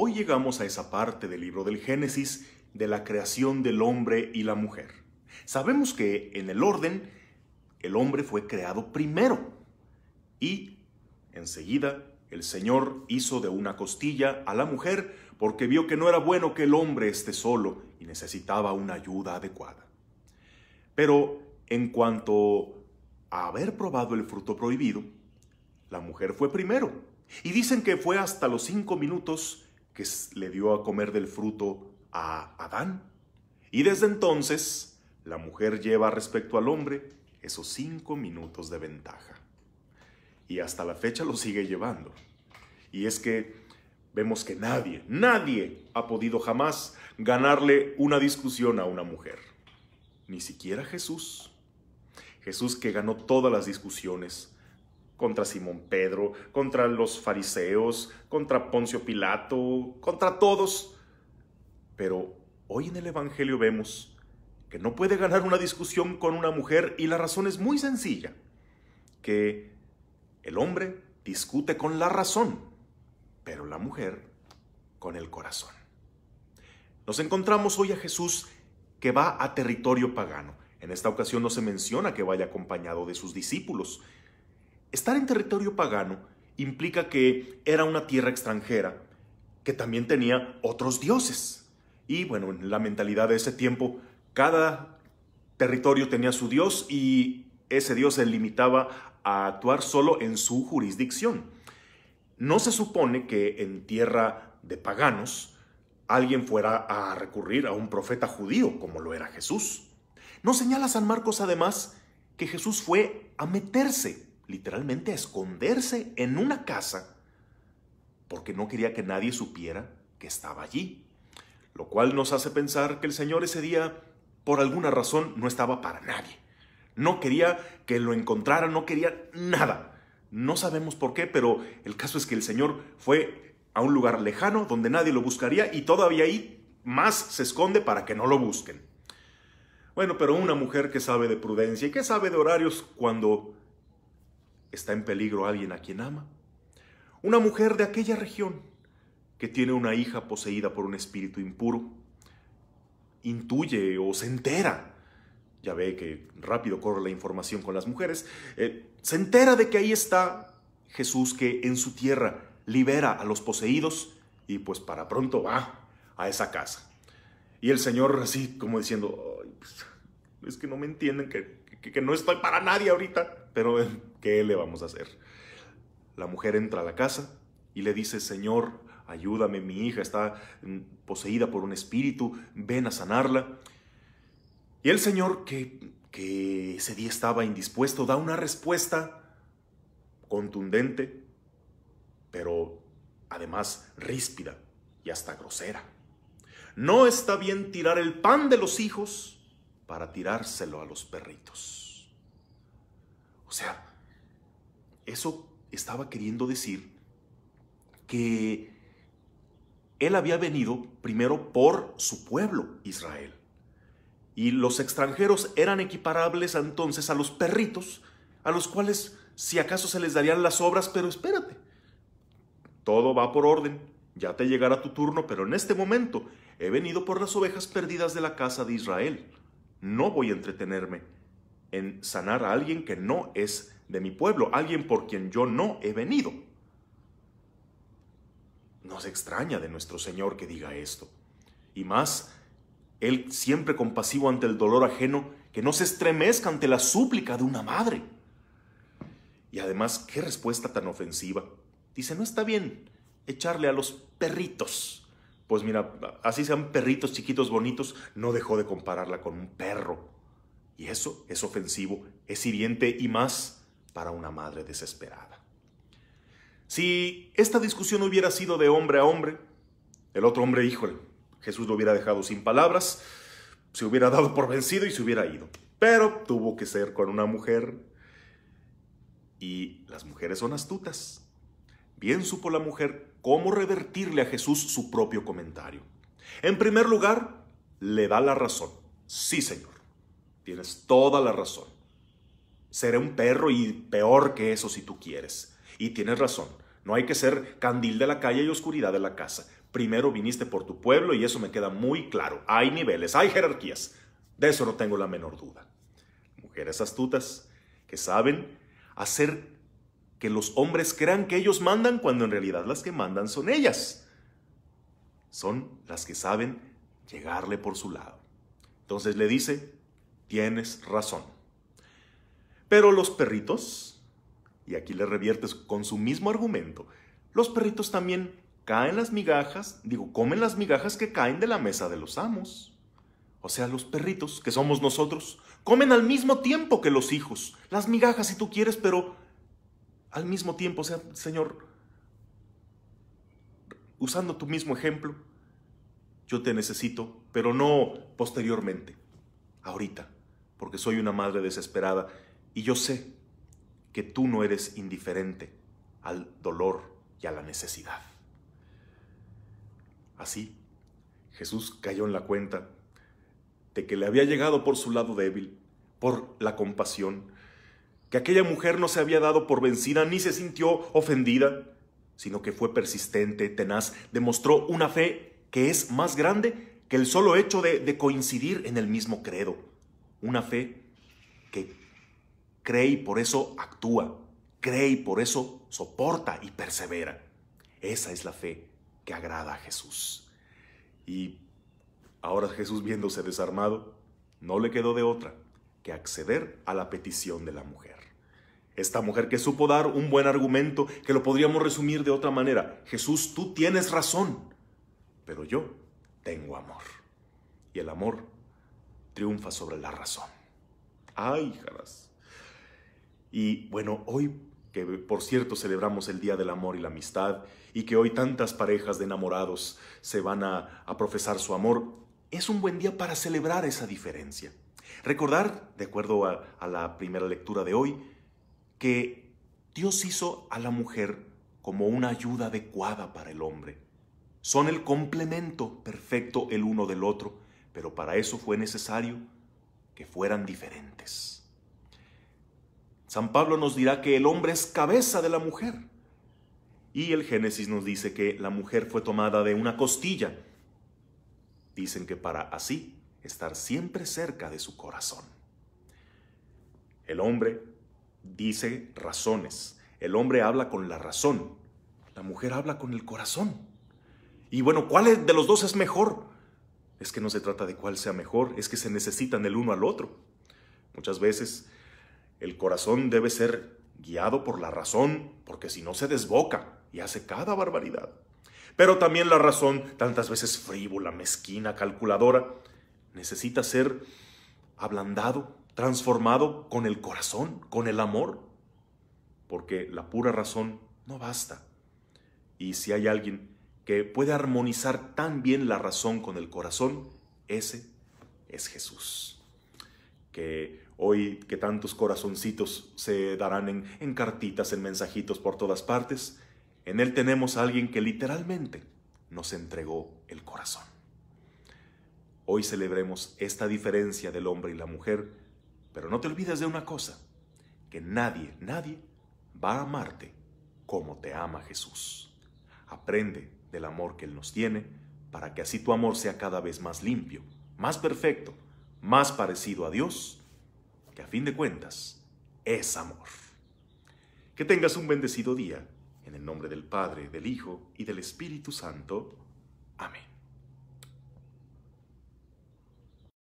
Hoy llegamos a esa parte del libro del Génesis de la creación del hombre y la mujer. Sabemos que en el orden, el hombre fue creado primero y enseguida el Señor hizo de una costilla a la mujer porque vio que no era bueno que el hombre esté solo y necesitaba una ayuda adecuada. Pero en cuanto a haber probado el fruto prohibido, la mujer fue primero. Y dicen que fue hasta los cinco minutos que le dio a comer del fruto a Adán. Y desde entonces, la mujer lleva respecto al hombre esos cinco minutos de ventaja. Y hasta la fecha lo sigue llevando. Y es que vemos que nadie, nadie ha podido jamás ganarle una discusión a una mujer. Ni siquiera Jesús. Jesús que ganó todas las discusiones contra Simón Pedro, contra los fariseos, contra Poncio Pilato, contra todos. Pero hoy en el Evangelio vemos que no puede ganar una discusión con una mujer y la razón es muy sencilla, que el hombre discute con la razón, pero la mujer con el corazón. Nos encontramos hoy a Jesús que va a territorio pagano. En esta ocasión no se menciona que vaya acompañado de sus discípulos, Estar en territorio pagano implica que era una tierra extranjera, que también tenía otros dioses. Y bueno, en la mentalidad de ese tiempo, cada territorio tenía su dios y ese dios se limitaba a actuar solo en su jurisdicción. No se supone que en tierra de paganos alguien fuera a recurrir a un profeta judío como lo era Jesús. No señala San Marcos además que Jesús fue a meterse literalmente a esconderse en una casa porque no quería que nadie supiera que estaba allí. Lo cual nos hace pensar que el Señor ese día, por alguna razón, no estaba para nadie. No quería que lo encontraran, no quería nada. No sabemos por qué, pero el caso es que el Señor fue a un lugar lejano donde nadie lo buscaría y todavía ahí más se esconde para que no lo busquen. Bueno, pero una mujer que sabe de prudencia y que sabe de horarios cuando está en peligro alguien a quien ama. Una mujer de aquella región que tiene una hija poseída por un espíritu impuro, intuye o se entera, ya ve que rápido corre la información con las mujeres, eh, se entera de que ahí está Jesús que en su tierra libera a los poseídos y pues para pronto va a esa casa. Y el Señor así como diciendo, pues, es que no me entienden, que no estoy para nadie ahorita pero ¿qué le vamos a hacer? La mujer entra a la casa y le dice, Señor, ayúdame, mi hija está mm, poseída por un espíritu, ven a sanarla. Y el Señor, que, que ese día estaba indispuesto, da una respuesta contundente, pero además ríspida y hasta grosera. No está bien tirar el pan de los hijos para tirárselo a los perritos sea, eso estaba queriendo decir que él había venido primero por su pueblo, Israel. Y los extranjeros eran equiparables entonces a los perritos, a los cuales si acaso se les darían las obras, pero espérate, todo va por orden, ya te llegará tu turno, pero en este momento he venido por las ovejas perdidas de la casa de Israel. No voy a entretenerme en sanar a alguien que no es de mi pueblo, alguien por quien yo no he venido. No se extraña de nuestro Señor que diga esto. Y más, Él siempre compasivo ante el dolor ajeno, que no se estremezca ante la súplica de una madre. Y además, qué respuesta tan ofensiva. Dice, no está bien echarle a los perritos. Pues mira, así sean perritos chiquitos bonitos, no dejó de compararla con un perro y eso es ofensivo, es hiriente y más para una madre desesperada. Si esta discusión hubiera sido de hombre a hombre, el otro hombre, híjole, Jesús lo hubiera dejado sin palabras, se hubiera dado por vencido y se hubiera ido. Pero tuvo que ser con una mujer. Y las mujeres son astutas. Bien supo la mujer cómo revertirle a Jesús su propio comentario. En primer lugar, le da la razón. Sí, Señor. Tienes toda la razón. Seré un perro y peor que eso si tú quieres. Y tienes razón. No hay que ser candil de la calle y oscuridad de la casa. Primero viniste por tu pueblo y eso me queda muy claro. Hay niveles, hay jerarquías. De eso no tengo la menor duda. Mujeres astutas que saben hacer que los hombres crean que ellos mandan cuando en realidad las que mandan son ellas. Son las que saben llegarle por su lado. Entonces le dice, tienes razón. Pero los perritos, y aquí le reviertes con su mismo argumento, los perritos también caen las migajas, digo, comen las migajas que caen de la mesa de los amos. O sea, los perritos, que somos nosotros, comen al mismo tiempo que los hijos. Las migajas si tú quieres, pero al mismo tiempo, o sea, Señor, usando tu mismo ejemplo, yo te necesito, pero no posteriormente, ahorita porque soy una madre desesperada y yo sé que tú no eres indiferente al dolor y a la necesidad. Así, Jesús cayó en la cuenta de que le había llegado por su lado débil, por la compasión, que aquella mujer no se había dado por vencida ni se sintió ofendida, sino que fue persistente, tenaz, demostró una fe que es más grande que el solo hecho de, de coincidir en el mismo credo una fe que cree y por eso actúa, cree y por eso soporta y persevera. Esa es la fe que agrada a Jesús. Y ahora Jesús viéndose desarmado, no le quedó de otra que acceder a la petición de la mujer. Esta mujer que supo dar un buen argumento que lo podríamos resumir de otra manera. Jesús, tú tienes razón, pero yo tengo amor. Y el amor triunfa sobre la razón. ¡Ay, jaras! Y bueno, hoy que por cierto celebramos el Día del Amor y la Amistad y que hoy tantas parejas de enamorados se van a, profesar su amor, es un buen día para celebrar esa diferencia. Recordar, de acuerdo a la primera lectura de hoy, que Dios hizo a la mujer como una ayuda adecuada para el hombre. Son el complemento perfecto el uno del otro pero para eso fue necesario que fueran diferentes. San Pablo nos dirá que el hombre es cabeza de la mujer. Y el Génesis nos dice que la mujer fue tomada de una costilla. Dicen que para así estar siempre cerca de su corazón. El hombre dice razones. El hombre habla con la razón. La mujer habla con el corazón. Y bueno, ¿cuál de los dos es mejor? Es que no se trata de cuál sea mejor, es que se necesitan el uno al otro. Muchas veces el corazón debe ser guiado por la razón, porque si no se desboca y hace cada barbaridad. Pero también la razón, tantas veces frívola, mezquina, calculadora, necesita ser ablandado, transformado con el corazón, con el amor, porque la pura razón no basta. Y si hay alguien que puede armonizar tan bien la razón con el corazón, ese es Jesús. Que hoy que tantos corazoncitos se darán en, en cartitas, en mensajitos por todas partes, en Él tenemos a alguien que literalmente nos entregó el corazón. Hoy celebremos esta diferencia del hombre y la mujer, pero no te olvides de una cosa, que nadie, nadie va a amarte como te ama Jesús. Aprende del amor que Él nos tiene, para que así tu amor sea cada vez más limpio, más perfecto, más parecido a Dios, que a fin de cuentas es amor. Que tengas un bendecido día, en el nombre del Padre, del Hijo y del Espíritu Santo. Amén.